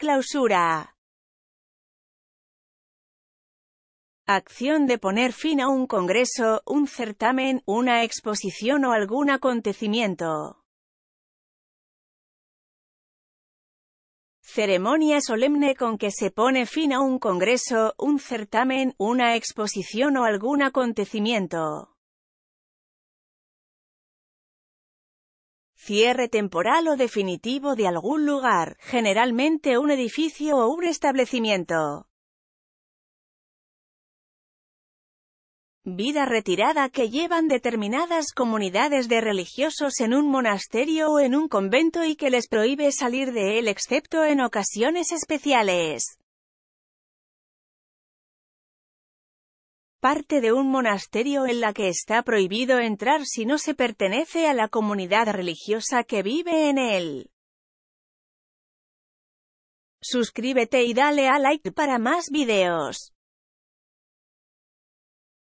Clausura. Acción de poner fin a un congreso, un certamen, una exposición o algún acontecimiento. Ceremonia solemne con que se pone fin a un congreso, un certamen, una exposición o algún acontecimiento. cierre temporal o definitivo de algún lugar, generalmente un edificio o un establecimiento. Vida retirada que llevan determinadas comunidades de religiosos en un monasterio o en un convento y que les prohíbe salir de él excepto en ocasiones especiales. parte de un monasterio en la que está prohibido entrar si no se pertenece a la comunidad religiosa que vive en él. Suscríbete y dale a like para más videos.